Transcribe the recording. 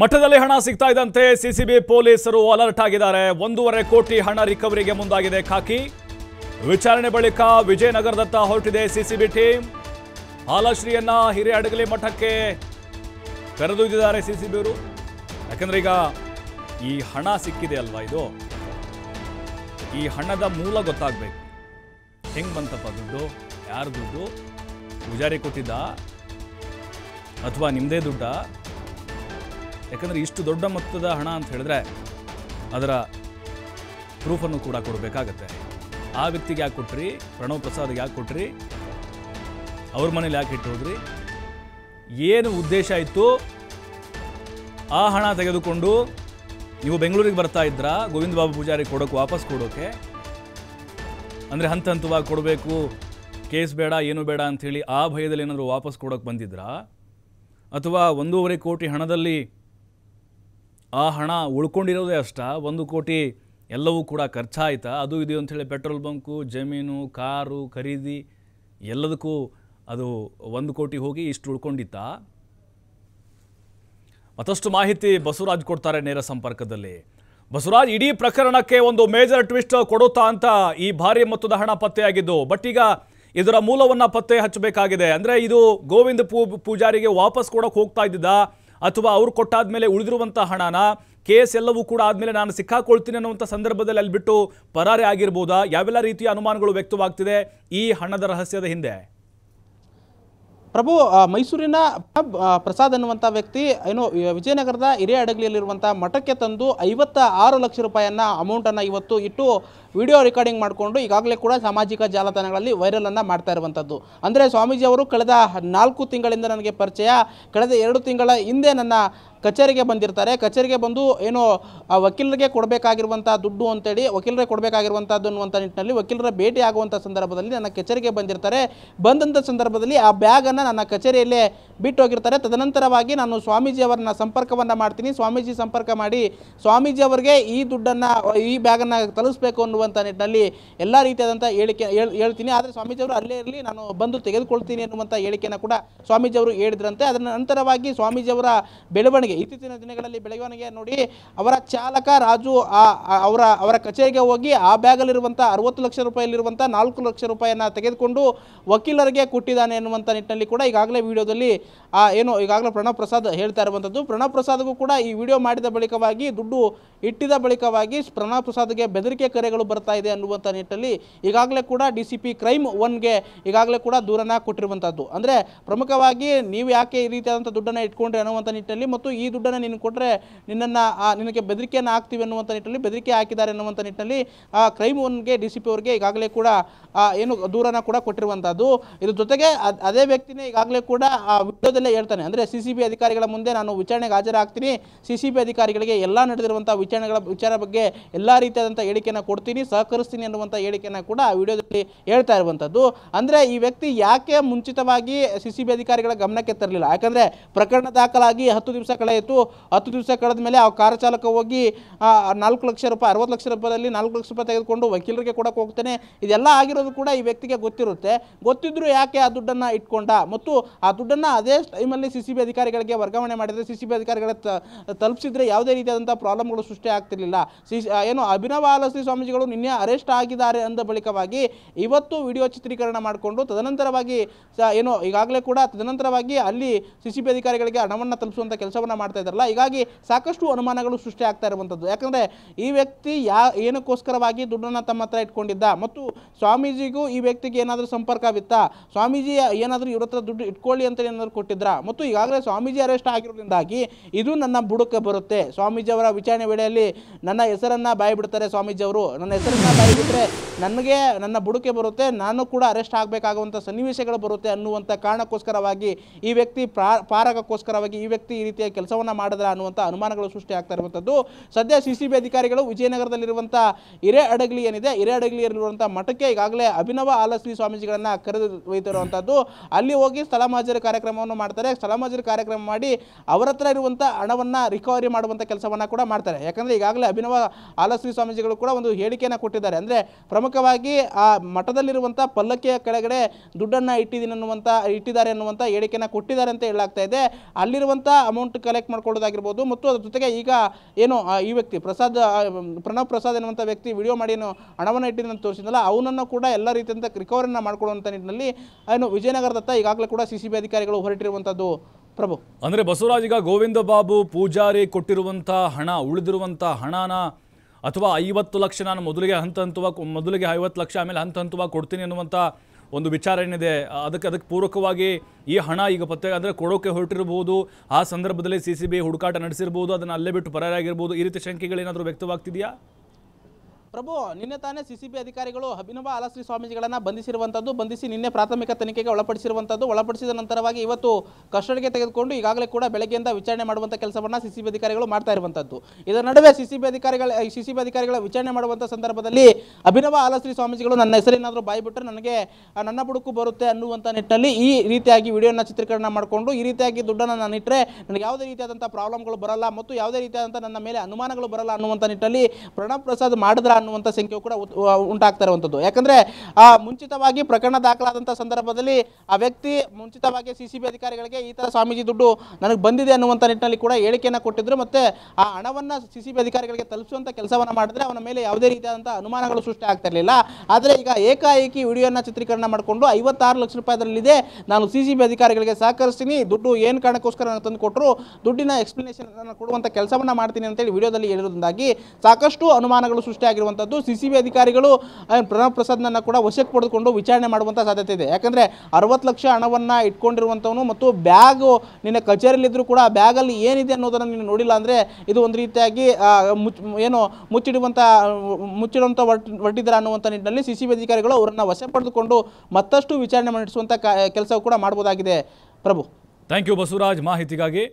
ಮಠದಲ್ಲಿ ಹಣ ಸಿಗ್ತಾ ಇದ್ದಂತೆ ಸಿಸಿಬಿ ಪೊಲೀಸರು ಅಲರ್ಟ್ ಆಗಿದ್ದಾರೆ ಒಂದೂವರೆ ಕೋಟಿ ಹಣ ರಿಕವರಿಗೆ ಮುಂದಾಗಿದೆ ಖಾಕಿ ವಿಚಾರಣೆ ಬಳಿಕ ವಿಜಯನಗರದತ್ತ ಹೊರಟಿದೆ ಸಿಸಿಬಿ ಟೀಮ್ ಹಾಲಶ್ರೀಯನ್ನ ಹಿರಿಯ ಅಡಗಲಿ ಮಠಕ್ಕೆ ಕರೆದೊಯ್ದಿದ್ದಾರೆ ಸಿಸಿಬಿ ಅವರು ಯಾಕಂದ್ರೆ ಈಗ ಈ ಹಣ ಸಿಕ್ಕಿದೆ ಅಲ್ವಾ ಇದು ಈ ಹಣದ ಮೂಲ ಗೊತ್ತಾಗಬೇಕು ಹೆಂಗ್ ಬಂತಪ್ಪ ದುಡ್ಡು ಯಾರು ದುಡ್ಡು ಪೂಜಾರಿ ಕೊಟ್ಟಿದ್ದ ಅಥವಾ ನಿಮ್ಮದೇ ದುಡ್ಡ ಯಾಕಂದರೆ ಇಷ್ಟು ದೊಡ್ಡ ಮೊತ್ತದ ಹಣ ಅಂತ ಹೇಳಿದ್ರೆ ಅದರ ಪ್ರೂಫನ್ನು ಕೂಡ ಕೊಡಬೇಕಾಗತ್ತೆ ಆ ವ್ಯಕ್ತಿಗೆ ಯಾಕೆ ಕೊಟ್ರಿ ಪ್ರಣವ್ ಪ್ರಸಾದ್ಗೆ ಯಾಕೆ ಕೊಟ್ರಿ ಅವ್ರ ಮನೇಲಿ ಯಾಕೆ ಇಟ್ಟು ಹೋದ್ರಿ ಏನು ಉದ್ದೇಶ ಇತ್ತು ಆ ಹಣ ತೆಗೆದುಕೊಂಡು ನೀವು ಬೆಂಗಳೂರಿಗೆ ಬರ್ತಾ ಇದ್ರ ಗೋವಿಂದ ಬಾಬು ಪೂಜಾರಿ ಕೊಡೋಕೆ ವಾಪಸ್ ಕೊಡೋಕೆ ಅಂದರೆ ಹಂತ ಹಂತವಾಗಿ ಕೊಡಬೇಕು ಕೇಸ್ ಬೇಡ ಏನು ಬೇಡ ಅಂಥೇಳಿ ಆ ಭಯದಲ್ಲಿ ಏನಾದರೂ ವಾಪಸ್ ಕೊಡೋಕೆ ಬಂದಿದ್ರಾ ಅಥವಾ ಒಂದೂವರೆ ಕೋಟಿ ಹಣದಲ್ಲಿ ಆ ಹಣ ಉಳ್ಕೊಂಡಿರೋದೇ ಅಷ್ಟ ಒಂದು ಕೋಟಿ ಎಲ್ಲವೂ ಕೂಡ ಖರ್ಚಾಯ್ತಾ ಅದು ಇದು ಅಂಥೇಳಿ ಪೆಟ್ರೋಲ್ ಬಂಕು ಜಮೀನು ಕಾರು ಖರೀದಿ ಎಲ್ಲದಕ್ಕೂ ಅದು ಒಂದು ಕೋಟಿ ಹೋಗಿ ಇಷ್ಟು ಉಳ್ಕೊಂಡಿತ್ತ ಮತ್ತಷ್ಟು ಮಾಹಿತಿ ಬಸವರಾಜ್ ಕೊಡ್ತಾರೆ ನೇರ ಸಂಪರ್ಕದಲ್ಲಿ ಬಸವರಾಜ್ ಇಡೀ ಪ್ರಕರಣಕ್ಕೆ ಒಂದು ಮೇಜರ್ ಟ್ವಿಸ್ಟ್ ಕೊಡುತ್ತಾ ಅಂತ ಈ ಭಾರಿ ಮೊತ್ತದ ಹಣ ಪತ್ತೆಯಾಗಿದ್ದು ಬಟ್ ಈಗ ಇದರ ಮೂಲವನ್ನು ಪತ್ತೆ ಹಚ್ಚಬೇಕಾಗಿದೆ ಅಂದರೆ ಇದು ಗೋವಿಂದ ಪೂಜಾರಿಗೆ ವಾಪಸ್ ಕೊಡೋಕೆ ಹೋಗ್ತಾ ಇದ್ದಿದ್ದ ಅಥವಾ ಅವ್ರು ಕೊಟ್ಟಾದ ಮೇಲೆ ಉಳಿದಿರುವಂಥ ಹಣನ ಕೇಸ್ ಎಲ್ಲವೂ ಕೂಡ ಆದಮೇಲೆ ನಾನು ಸಿಕ್ಕಾಕೊಳ್ತೀನಿ ಅನ್ನುವಂಥ ಸಂದರ್ಭದಲ್ಲಿ ಅಲ್ಲಿ ಬಿಟ್ಟು ಪರಾರಿ ಆಗಿರ್ಬೋದಾ ಯಾವೆಲ್ಲ ರೀತಿಯ ಅನುಮಾನಗಳು ವ್ಯಕ್ತವಾಗ್ತಿದೆ ಈ ಹಣದ ರಹಸ್ಯದ ಹಿಂದೆ ಪ್ರಭು ಮೈಸೂರಿನ ಪ್ರಸಾದ್ ಅನ್ನುವಂಥ ವ್ಯಕ್ತಿ ಏನು ವಿಜಯನಗರದ ಹಿರಿಯ ಅಡಗಲಿಯಲ್ಲಿರುವಂಥ ಮಠಕ್ಕೆ ತಂದು ಐವತ್ತ ಆರು ಲಕ್ಷ ರೂಪಾಯಿಯನ್ನು ಅಮೌಂಟನ್ನು ಇವತ್ತು ಇಟ್ಟು ವಿಡಿಯೋ ರೆಕಾರ್ಡಿಂಗ್ ಮಾಡಿಕೊಂಡು ಈಗಾಗಲೇ ಕೂಡ ಸಾಮಾಜಿಕ ಜಾಲತಾಣಗಳಲ್ಲಿ ವೈರಲನ್ನು ಮಾಡ್ತಾ ಇರುವಂಥದ್ದು ಅಂದರೆ ಅವರು ಕಳೆದ ನಾಲ್ಕು ತಿಂಗಳಿಂದ ನನಗೆ ಪರಿಚಯ ಕಳೆದ ಎರಡು ತಿಂಗಳ ಹಿಂದೆ ನನ್ನ ಕಚೇರಿಗೆ ಬಂದಿರ್ತಾರೆ ಕಚೇರಿಗೆ ಬಂದು ಏನು ಆ ವಕೀಲರಿಗೆ ಕೊಡಬೇಕಾಗಿರುವಂಥ ದುಡ್ಡು ಅಂತೇಳಿ ವಕೀಲರಿಗೆ ಕೊಡಬೇಕಾಗಿರುವಂಥದ್ದು ಅನ್ನುವಂಥ ನಿಟ್ಟಿನಲ್ಲಿ ವಕೀಲರ ಭೇಟಿ ಆಗುವಂಥ ಸಂದರ್ಭದಲ್ಲಿ ನನ್ನ ಕಚೇರಿಗೆ ಬಂದಿರ್ತಾರೆ ಬಂದಂಥ ಸಂದರ್ಭದಲ್ಲಿ ಆ ಬ್ಯಾಗನ್ನು ನನ್ನ ಕಚೇರಿಯಲ್ಲೇ ಬಿಟ್ಟು ಹೋಗಿರ್ತಾರೆ ತದನಂತರವಾಗಿ ನಾನು ಅವರನ್ನ ಸಂಪರ್ಕವನ್ನು ಮಾಡ್ತೀನಿ ಸ್ವಾಮೀಜಿ ಸಂಪರ್ಕ ಮಾಡಿ ಅವರಿಗೆ ಈ ದುಡ್ಡನ್ನು ಈ ಬ್ಯಾಗನ್ನು ತಲುಸ್ಬೇಕು ಅನ್ನುವಂಥ ನಿಟ್ಟಿನಲ್ಲಿ ಎಲ್ಲ ರೀತಿಯಾದಂಥ ಹೇಳಿಕೆ ಹೇಳ್ತೀನಿ ಆದರೆ ಸ್ವಾಮೀಜಿಯವರು ಅಲ್ಲೇ ಇರಲಿ ನಾನು ಬಂದು ತೆಗೆದುಕೊಳ್ತೀನಿ ಅನ್ನುವಂಥ ಹೇಳಿಕೆಯನ್ನು ಕೂಡ ಅವರು ಹೇಳಿದ್ರಂತೆ ಅದರ ನಂತರವಾಗಿ ಸ್ವಾಮೀಜಿಯವರ ಬೆಳವಣಿಗೆ ಇತ್ತೀಚಿನ ದಿನಗಳಲ್ಲಿ ಬೆಳವಣಿಗೆ ನೋಡಿ ಅವರ ಚಾಲಕ ರಾಜು ಆ ಅವರ ಅವರ ಕಚೇರಿಗೆ ಹೋಗಿ ಆ ಬ್ಯಾಗಲ್ಲಿರುವಂಥ ಅರವತ್ತು ಲಕ್ಷ ರೂಪಾಯಿಲಿರುವಂಥ ನಾಲ್ಕು ಲಕ್ಷ ರೂಪಾಯಿಯನ್ನು ತೆಗೆದುಕೊಂಡು ವಕೀಲರಿಗೆ ಕೊಟ್ಟಿದ್ದಾನೆ ಎನ್ನುವಂಥ ನಿಟ್ಟಿನಲ್ಲಿ ಕೂಡ ಈಗಾಗಲೇ ವಿಡಿಯೋದಲ್ಲಿ ಏನು ಈಗಾಗಲೇ ಪ್ರಣವ್ ಪ್ರಸಾದ್ ಹೇಳ್ತಾ ಇರುವಂಥದ್ದು ಪ್ರಣವ್ ಪ್ರಸಾದ್ಗೂ ಕೂಡ ಈ ವಿಡಿಯೋ ಮಾಡಿದ ಬಳಿಕವಾಗಿ ದುಡ್ಡು ಇಟ್ಟಿದ ಬಳಿಕವಾಗಿ ಪ್ರಣವ್ ಪ್ರಸಾದ್ಗೆ ಬೆದರಿಕೆ ಕರೆಗಳು ಬರ್ತಾ ಇದೆ ಅನ್ನುವಂಥ ನಿಟ್ಟಲ್ಲಿ ಈಗಾಗಲೇ ಕೂಡ ಡಿ ಸಿ ಪಿ ಕ್ರೈಮ್ ಒನ್ಗೆ ಈಗಾಗಲೇ ಕೂಡ ದೂರನ ಕೊಟ್ಟಿರುವಂಥದ್ದು ಅಂದರೆ ಪ್ರಮುಖವಾಗಿ ನೀವು ಯಾಕೆ ಈ ರೀತಿಯಾದಂಥ ದುಡ್ಡನ್ನು ಇಟ್ಕೊಂಡ್ರೆ ಅನ್ನುವಂಥ ನಿಟ್ಟಿನಲ್ಲಿ ಮತ್ತು ಈ ದುಡ್ಡನ್ನು ನೀನು ಕೊಟ್ಟರೆ ನಿನ್ನನ್ನು ನಿನಗೆ ಬೆದರಿಕೆಯನ್ನು ಹಾಕ್ತೀವಿ ಅನ್ನುವಂಥ ನಿಟ್ಟಿನಲ್ಲಿ ಬೆದರಿಕೆ ಹಾಕಿದ್ದಾರೆ ಅನ್ನುವಂಥ ನಿಟ್ಟಿನಲ್ಲಿ ಆ ಕ್ರೈಮ್ ಒನ್ಗೆ ಡಿ ಸಿ ಪಿ ಅವ್ರಿಗೆ ಈಗಾಗಲೇ ಕೂಡ ಏನು ದೂರನ ಕೂಡ ಕೊಟ್ಟಿರುವಂಥದ್ದು ಇದ್ರ ಜೊತೆಗೆ ಅದೇ ವ್ಯಕ್ತಿನೇ ಈಗಾಗಲೇ ಕೂಡ ಆ ವಿಡಿಯೋದಲ್ಲೇ ಹೇಳ್ತಾನೆ ಅಂದರೆ ಸಿ ಸಿ ಬಿ ಅಧಿಕಾರಿಗಳ ಮುಂದೆ ನಾನು ವಿಚಾರಣೆಗೆ ಹಾಜರಾಗ್ತೀನಿ ಸಿ ಸಿ ಬಿ ಅಧಿಕಾರಿಗಳಿಗೆ ಎಲ್ಲ ನಡೆದಿರುವಂಥ ವಿಚಾರಣೆಗಳ ವಿಚಾರ ಬಗ್ಗೆ ಎಲ್ಲ ರೀತಿಯಾದಂಥ ಹೇಳಿಕೆಯನ್ನು ಕೊಡ್ತೀನಿ ಸಹಕರಿಸ್ತೀನಿ ಅನ್ನುವಂಥ ಹೇಳಿಕೆಯನ್ನು ಕೂಡ ಆ ವಿಡಿಯೋದಲ್ಲಿ ಹೇಳ್ತಾ ಇರುವಂಥದ್ದು ಅಂದರೆ ಈ ವ್ಯಕ್ತಿ ಯಾಕೆ ಮುಂಚಿತವಾಗಿ ಸಿ ಅಧಿಕಾರಿಗಳ ಗಮನಕ್ಕೆ ತರಲಿಲ್ಲ ಯಾಕಂದರೆ ಪ್ರಕರಣ ದಾಖಲಾಗಿ ಹತ್ತು ದಿವಸ ಕಳೆದ ಇತ್ತು ಹತ್ತು ದಿವಸ ಕಳೆದ ಮೇಲೆ ಆ ಕಾರ್ ಚಾಲಕ ಹೋಗಿ ನಾಲ್ಕು ಲಕ್ಷ ರೂಪಾಯಿ ಅರವತ್ತು ಲಕ್ಷ ರೂಪಾಯಿದಲ್ಲಿ ನಾಲ್ಕು ಲಕ್ಷ ರೂಪಾಯಿ ತೆಗೆದುಕೊಂಡು ವಕೀಲರಿಗೆ ಕೊಡಕ್ಕೆ ಹೋಗ್ತಾನೆ ಇದೆಲ್ಲ ಆಗಿರೋದು ಕೂಡ ಈ ವ್ಯಕ್ತಿಗೆ ಗೊತ್ತಿರುತ್ತೆ ಗೊತ್ತಿದ್ರು ಯಾಕೆ ಆ ದುಡ್ಡನ್ನ ಇಟ್ಕೊಂಡ ಮತ್ತು ಆ ದುಡ್ಡನ್ನು ಅದೇ ಟೈಮಲ್ಲಿ ಸಿ ಸಿ ಬಿ ಅಧಿಕಾರಿಗಳಿಗೆ ವರ್ಗಾವಣೆ ಮಾಡಿದರೆ ಸಿ ಬಿ ಅಧಿಕಾರಿಗಳ ತಲುಪಿಸಿದ್ರೆ ಯಾವುದೇ ರೀತಿಯಾದಂಥ ಪ್ರಾಬ್ಲಮ್ಗಳು ಸೃಷ್ಟಿ ಆಗ್ತಿರಲಿಲ್ಲ ಸಿ ಏನು ಅಭಿನವ ಆಲಸಿ ಸ್ವಾಮೀಜಿಗಳು ನಿನ್ನೆ ಅರೆಸ್ಟ್ ಆಗಿದ್ದಾರೆ ಅಂದ ಬಳಿಕವಾಗಿ ಇವತ್ತು ವಿಡಿಯೋ ಚಿತ್ರೀಕರಣ ಮಾಡಿಕೊಂಡು ತದನಂತರವಾಗಿ ಏನು ಈಗಾಗಲೇ ಕೂಡ ತದನಂತರವಾಗಿ ಅಲ್ಲಿ ಸಿ ಬಿ ಅಧಿಕಾರಿಗಳಿಗೆ ಹಣವನ್ನು ತಲುಪಿಸುವಂತ ಕೆಲಸವನ್ನು ಮಾಡ್ತಾ ಇದ್ದಾರಲ್ಲ ಹೀಗಾಗಿ ಸಾಕಷ್ಟು ಅನುಮಾನಗಳು ಸೃಷ್ಟಿ ಆಗ್ತಾ ಇರುವಂಥದ್ದು ಯಾಕಂದರೆ ಈ ವ್ಯಕ್ತಿ ಯಾ ಏನಕ್ಕೋಸ್ಕರವಾಗಿ ದುಡ್ಡನ್ನು ತಮ್ಮ ಹತ್ರ ಇಟ್ಕೊಂಡಿದ್ದ ಮತ್ತು ಸ್ವಾಮೀಜಿಗೂ ಈ ವ್ಯಕ್ತಿಗೆ ಏನಾದರೂ ಸಂಪರ್ಕವಿತ್ತಾ ಸ್ವಾಮೀಜಿ ಏನಾದರೂ ಇವ್ರ ಹತ್ರ ದುಡ್ಡು ಇಟ್ಕೊಳ್ಳಿ ಅಂತ ಏನಾದರೂ ಕೊಟ್ಟಿದ್ರ ಮತ್ತು ಈಗಾಗಲೇ ಸ್ವಾಮೀಜಿ ಅರೆಸ್ಟ್ ಆಗಿರೋದ್ರಿಂದಾಗಿ ಇದು ನನ್ನ ಬುಡಕ್ಕೆ ಬರುತ್ತೆ ಸ್ವಾಮೀಜಿಯವರ ವಿಚಾರಣೆ ವೇಳೆಯಲ್ಲಿ ನನ್ನ ಹೆಸರನ್ನು ಬಾಯಿ ಬಿಡ್ತಾರೆ ಸ್ವಾಮೀಜಿಯವರು ನನ್ನ ಹೆಸರನ್ನು ಬಾಯಿ ನನಗೆ ನನ್ನ ಬುಡುಕೆ ಬರುತ್ತೆ ನಾನು ಕೂಡ ಅರೆಸ್ಟ್ ಆಗಬೇಕಾಗುವಂಥ ಸನ್ನಿವೇಶಗಳು ಬರುತ್ತೆ ಅನ್ನುವಂಥ ಕಾರಣಕ್ಕೋಸ್ಕರವಾಗಿ ಈ ವ್ಯಕ್ತಿ ಪಾರಕಕ್ಕೋಸ್ಕರವಾಗಿ ಈ ವ್ಯಕ್ತಿ ಈ ರೀತಿಯ ಕೆಲಸವನ್ನು ಮಾಡಿದ್ರ ಅನ್ನುವಂಥ ಅನುಮಾನಗಳು ಸೃಷ್ಟಿ ಆಗ್ತಾ ಇರುವಂಥದ್ದು ಸದ್ಯ ಸಿ ಸಿ ಬಿ ಅಧಿಕಾರಿಗಳು ವಿಜಯನಗರದಲ್ಲಿರುವಂಥ ಹಿರೇ ಅಡಗಲಿ ಏನಿದೆ ಹಿರೇ ಅಡಗಲಿಯಲ್ಲಿರುವಂಥ ಮಠಕ್ಕೆ ಈಗಾಗಲೇ ಅಭಿನವ ಆಲಸ್ನಿ ಸ್ವಾಮೀಜಿಗಳನ್ನು ಕರೆದು ಒಯ್ದಿರುವಂಥದ್ದು ಅಲ್ಲಿ ಹೋಗಿ ಸ್ಥಳ ಕಾರ್ಯಕ್ರಮವನ್ನು ಮಾಡ್ತಾರೆ ಸ್ಥಳ ಕಾರ್ಯಕ್ರಮ ಮಾಡಿ ಅವರ ಹತ್ರ ಇರುವಂಥ ಹಣವನ್ನು ರಿಕವರಿ ಮಾಡುವಂಥ ಕೆಲಸವನ್ನು ಕೂಡ ಮಾಡ್ತಾರೆ ಯಾಕಂದರೆ ಈಗಾಗಲೇ ಅಭಿನವ ಆಲಸ್ನಿ ಸ್ವಾಮೀಜಿಗಳು ಕೂಡ ಒಂದು ಹೇಳಿಕೆಯನ್ನು ಕೊಟ್ಟಿದ್ದಾರೆ ಅಂದರೆ ಪ್ರಮುಖವಾಗಿ ಆ ಮಠದಲ್ಲಿರುವಂಥ ಪಲ್ಲಕ್ಕಿಯ ಕೆಳಗಡೆ ದುಡ್ಡನ್ನು ಇಟ್ಟಿದ್ದೀನಿ ಅನ್ನುವಂಥ ಇಟ್ಟಿದ್ದಾರೆ ಅನ್ನುವಂಥ ಹೇಳಿಕೆನ ಕೊಟ್ಟಿದ್ದಾರೆ ಅಂತ ಹೇಳಲಾಗ್ತಾ ಇದೆ ಅಲ್ಲಿರುವಂಥ ಅಮೌಂಟ್ ಕಲೆಕ್ಟ್ ಮಾಡ್ಕೊಳ್ಳೋದಾಗಿರ್ಬೋದು ಮತ್ತು ಅದರ ಜೊತೆಗೆ ಈಗ ಏನು ಈ ವ್ಯಕ್ತಿ ಪ್ರಸಾದ್ ಪ್ರಣವ್ ಪ್ರಸಾದ್ ಎನ್ನುವಂಥ ವ್ಯಕ್ತಿ ವಿಡಿಯೋ ಮಾಡಿ ಏನು ಹಣವನ್ನು ಇಟ್ಟಿದ್ದಂತ ತೋರಿಸಿದಲ್ಲ ಅವನನ್ನು ಕೂಡ ಎಲ್ಲ ರೀತಿಯಂತ ರಿಕವರಿನ ಮಾಡಿಕೊಳ್ಳುವಂಥ ನಿಟ್ಟಿನಲ್ಲಿ ಏನು ವಿಜಯನಗರದತ್ತ ಈಗಾಗಲೇ ಕೂಡ ಸಿ ಸಿ ಬಿ ಅಧಿಕಾರಿಗಳು ಹೊರಟಿರುವಂಥದ್ದು ಪ್ರಭು ಅಂದರೆ ಬಸವರಾಜ್ ಈಗ ಗೋವಿಂದ ಬಾಬು ಪೂಜಾರಿ ಕೊಟ್ಟಿರುವಂತಹ ಹಣ ಉಳಿದಿರುವಂತಹ ಹಣನ ಅಥವಾ ಐವತ್ತು ಲಕ್ಷ ನಾನು ಮೊದಲಿಗೆ ಹಂತ ಹಂತವಾಗಿ ಮೊದಲಿಗೆ ಐವತ್ತು ಲಕ್ಷ ಆಮೇಲೆ ಹಂತ ಹಂತವಾಗಿ ಕೊಡ್ತೀನಿ ಅನ್ನುವಂಥ ಒಂದು ವಿಚಾರ ಏನಿದೆ ಅದಕ್ಕೆ ಅದಕ್ಕೆ ಪೂರಕವಾಗಿ ಈ ಹಣ ಈಗ ಪತ್ತೆ ಅಂದರೆ ಕೊಡೋಕೆ ಹೊರಟಿರ್ಬೋದು ಆ ಸಂದರ್ಭದಲ್ಲಿ ಸಿ ಸಿ ಬಿ ಹುಡುಕಾಟ ನಡೆಸಿರ್ಬೋದು ಅದನ್ನು ಅಲ್ಲೇ ಬಿಟ್ಟು ಆಗಿರ್ಬೋದು ಈ ರೀತಿ ಶಂಕೆಗಳೇನಾದರೂ ವ್ಯಕ್ತವಾಗ್ತಿದೆಯಾ ಪ್ರಭು ನಿನ್ನೆ ತಾನೇ ಸಿಸಿಬಿ ಅಧಿಕಾರಿಗಳು ಅಭಿನವ ಅಲಶ್ರೀ ಸ್ವಾಮೀಜಿಗಳನ್ನು ಬಂಧಿಸಿರುವಂಥದ್ದು ಬಂಧಿಸಿ ನಿನ್ನೆ ಪ್ರಾಥಮಿಕ ತನಿಖೆಗೆ ಒಳಪಡಿಸಿರುವಂಥದ್ದು ಒಳಪಡಿಸಿದ ನಂತರವಾಗಿ ಇವತ್ತು ಕಸ್ಟಡಿಗೆ ತೆಗೆದುಕೊಂಡು ಈಗಾಗಲೇ ಕೂಡ ಬೆಳಗ್ಗೆಯಿಂದ ವಿಚಾರಣೆ ಮಾಡುವಂಥ ಕೆಲಸವನ್ನು ಸಿಸಿಬಿ ಅಧಿಕಾರಿಗಳು ಮಾಡ್ತಾ ಇರುವಂಥದ್ದು ಇದರ ನಡುವೆ ಸಿಸಿಬಿ ಅಧಿಕಾರಿಗಳ ಸಿಸಿಬಿ ಅಧಿಕಾರಿಗಳ ವಿಚಾರಣೆ ಮಾಡುವಂಥ ಸಂದರ್ಭದಲ್ಲಿ ಅಭಿನವ ಅಲಶ್ರೀ ಸ್ವಾಮೀಜಿಗಳು ನನ್ನ ಹೆಸರೇನಾದರೂ ಬಾಯಿ ನನಗೆ ನನ್ನ ಬುಡುಕು ಬರುತ್ತೆ ಅನ್ನುವಂಥ ನಿಟ್ಟಿನಲ್ಲಿ ಈ ರೀತಿಯಾಗಿ ವಿಡಿಯೋನ ಚಿತ್ರೀಕರಣ ಮಾಡಿಕೊಂಡು ಈ ರೀತಿಯಾಗಿ ದುಡ್ಡನ್ನು ನಾನು ಇಟ್ಟರೆ ನನಗೆ ಯಾವುದೇ ರೀತಿಯಾದಂಥ ಪ್ರಾಬ್ಲಮ್ಗಳು ಬರಲ್ಲ ಮತ್ತು ಯಾವುದೇ ರೀತಿಯಾದಂಥ ನನ್ನ ಮೇಲೆ ಅನುಮಾನಗಳು ಬರಲ್ಲ ಅನ್ನುವಂಥ ನಿಟ್ಟಲ್ಲಿ ಪ್ರಣಬ್ ಪ್ರಸಾದ್ ಮಾಡಿದ್ರ ಅನ್ನುವಂಥ ಸಂಖ್ಯೆಯು ಕೂಡ ಉಂಟಾಗ್ತಾ ಇರುವಂಥದ್ದು ಯಾಕಂದರೆ ಮುಂಚಿತವಾಗಿ ಪ್ರಕರಣ ದಾಖಲಾದಂಥ ಸಂದರ್ಭದಲ್ಲಿ ಆ ವ್ಯಕ್ತಿ ಮುಂಚಿತವಾಗಿ ಸಿ ಸಿ ಬಿ ಅಧಿಕಾರಿಗಳಿಗೆ ಈ ಥರ ಸ್ವಾಮೀಜಿ ದುಡ್ಡು ನನಗೆ ಬಂದಿದೆ ಅನ್ನುವಂಥ ನಿಟ್ಟಿನಲ್ಲಿ ಕೂಡ ಹೇಳಿಕೆಯನ್ನು ಕೊಟ್ಟಿದ್ದರು ಮತ್ತು ಆ ಹಣವನ್ನು ಸಿ ಸಿ ಬಿ ಅಧಿಕಾರಿಗಳಿಗೆ ತಲುಪಿಸುವಂಥ ಕೆಲಸವನ್ನು ಮಾಡಿದ್ರೆ ಅವನ ಮೇಲೆ ಯಾವುದೇ ರೀತಿಯಾದಂಥ ಅನುಮಾನಗಳು ಸೃಷ್ಟಿ ಆಗ್ತಾ ಆದರೆ ಈಗ ಏಕಾಏಕಿ ವಿಡಿಯೋನ ಚಿತ್ರೀಕರಣ ಮಾಡಿಕೊಂಡು ಐವತ್ತಾರು ಲಕ್ಷ ಅದರಲ್ಲಿದೆ ನಾನು ಸಿ ಸಿ ಬಿ ಅಧಿಕಾರಿಗಳಿಗೆ ಸಹಕರಿಸ್ತೀನಿ ದುಡ್ಡು ಏನು ಕಾರಣಕ್ಕೋಸ್ಕರ ನಾನು ತಂದು ಕೊಟ್ಟರು ದುಡ್ಡಿನ ಎಕ್ಸ್ಪ್ಲನೇಷನ್ ಕೊಡುವಂಥ ಕೆಲಸವನ್ನು ಮಾಡ್ತೀನಿ ಅಂತೇಳಿ ವಿಡಿಯೋದಲ್ಲಿ ಹೇಳಿರೋದ್ರಿಂದಾಗಿ ಸಾಕಷ್ಟು ಅನುಮಾನಗಳು ಸೃಷ್ಟಿಯಾಗಿರುವಂಥ ಮಾಡುವಂಥದ್ದು ಸಿ ಸಿ ಬಿ ಅಧಿಕಾರಿಗಳು ಪ್ರಣಬ್ ಪ್ರಸಾದ್ನನ್ನು ಕೂಡ ವಶಕ್ಕೆ ಪಡೆದುಕೊಂಡು ವಿಚಾರಣೆ ಮಾಡುವಂಥ ಸಾಧ್ಯತೆ ಇದೆ ಯಾಕಂದರೆ ಅರವತ್ತು ಲಕ್ಷ ಹಣವನ್ನು ಇಟ್ಕೊಂಡಿರುವಂಥವನು ಮತ್ತು ಬ್ಯಾಗು ನಿನ್ನ ಕಚೇರಿಯಲ್ಲಿದ್ದರೂ ಕೂಡ ಬ್ಯಾಗಲ್ಲಿ ಏನಿದೆ ಅನ್ನೋದನ್ನು ನೀನು ನೋಡಿಲ್ಲ ಅಂದರೆ ಇದು ಒಂದು ರೀತಿಯಾಗಿ ಏನು ಮುಚ್ಚಿಡುವಂಥ ಮುಚ್ಚಿಡುವಂಥ ಒಟ್ ಅನ್ನುವಂತ ಅನ್ನುವಂಥ ನಿಟ್ಟಿನಲ್ಲಿ ಸಿ ಸಿ ಬಿ ಅಧಿಕಾರಿಗಳು ಅವರನ್ನು ವಶ ಪಡೆದುಕೊಂಡು ಮತ್ತಷ್ಟು ವಿಚಾರಣೆ ನಡೆಸುವಂಥ ಕೆಲಸ ಕೂಡ ಮಾಡ್ಬೋದಾಗಿದೆ ಪ್ರಭು ಥ್ಯಾಂಕ್ ಯು ಬಸವರಾಜ್ ಮಾಹಿತಿಗಾಗಿ